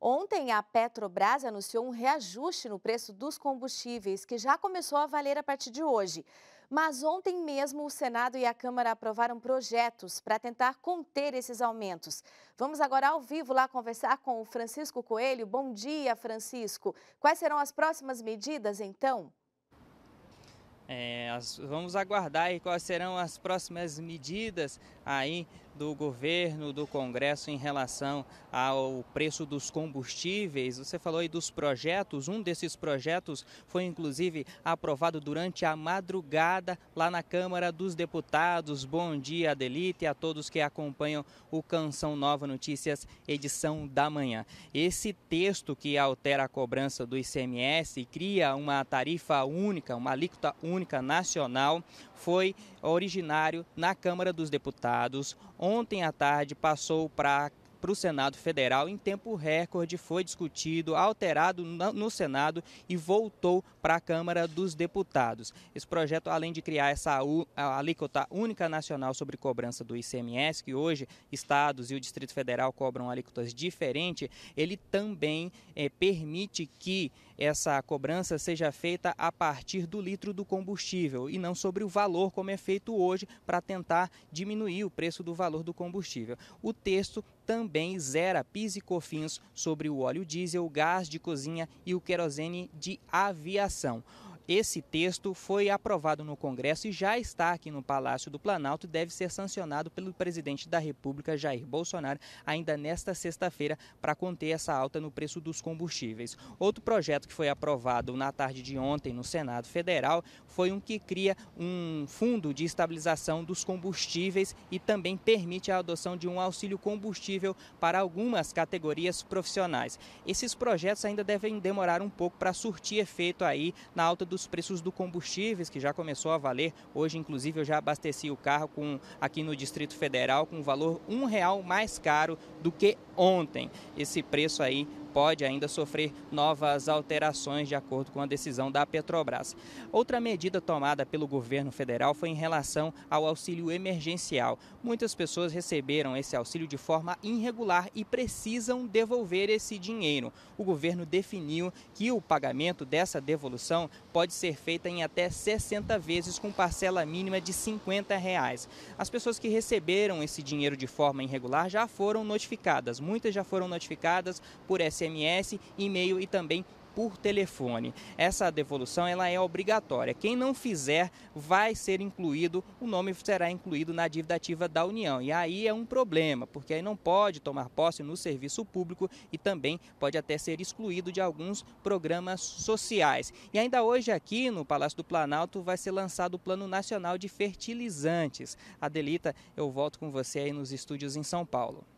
Ontem, a Petrobras anunciou um reajuste no preço dos combustíveis, que já começou a valer a partir de hoje. Mas ontem mesmo, o Senado e a Câmara aprovaram projetos para tentar conter esses aumentos. Vamos agora ao vivo lá conversar com o Francisco Coelho. Bom dia, Francisco. Quais serão as próximas medidas, então? É, vamos aguardar aí quais serão as próximas medidas aí do governo, do Congresso em relação ao preço dos combustíveis. Você falou aí dos projetos, um desses projetos foi inclusive aprovado durante a madrugada lá na Câmara dos Deputados. Bom dia, Adelita, e a todos que acompanham o Canção Nova Notícias, edição da manhã. Esse texto que altera a cobrança do ICMS e cria uma tarifa única, uma alíquota única Única Nacional, foi originário na Câmara dos Deputados. Ontem à tarde passou para para o Senado Federal em tempo recorde, foi discutido, alterado no Senado e voltou para a Câmara dos Deputados. Esse projeto, além de criar essa alíquota única nacional sobre cobrança do ICMS, que hoje estados e o Distrito Federal cobram alíquotas diferentes, ele também é, permite que essa cobrança seja feita a partir do litro do combustível e não sobre o valor, como é feito hoje, para tentar diminuir o preço do valor do combustível. O texto também zera PIS e COFINS sobre o óleo diesel, gás de cozinha e o querosene de aviação. Esse texto foi aprovado no Congresso e já está aqui no Palácio do Planalto e deve ser sancionado pelo presidente da República, Jair Bolsonaro, ainda nesta sexta-feira, para conter essa alta no preço dos combustíveis. Outro projeto que foi aprovado na tarde de ontem no Senado Federal foi um que cria um fundo de estabilização dos combustíveis e também permite a adoção de um auxílio combustível para algumas categorias profissionais. Esses projetos ainda devem demorar um pouco para surtir efeito aí na alta do dos preços do combustíveis, que já começou a valer. Hoje, inclusive, eu já abasteci o carro com, aqui no Distrito Federal com um valor um real mais caro do que ontem. Esse preço aí pode ainda sofrer novas alterações de acordo com a decisão da Petrobras. Outra medida tomada pelo governo federal foi em relação ao auxílio emergencial. Muitas pessoas receberam esse auxílio de forma irregular e precisam devolver esse dinheiro. O governo definiu que o pagamento dessa devolução pode ser feita em até 60 vezes com parcela mínima de 50 reais. As pessoas que receberam esse dinheiro de forma irregular já foram notificadas. Muitas já foram notificadas por SMS SMS, e-mail e também por telefone. Essa devolução ela é obrigatória. Quem não fizer vai ser incluído, o nome será incluído na dívida ativa da União. E aí é um problema, porque aí não pode tomar posse no serviço público e também pode até ser excluído de alguns programas sociais. E ainda hoje aqui no Palácio do Planalto vai ser lançado o Plano Nacional de Fertilizantes. Adelita, eu volto com você aí nos estúdios em São Paulo.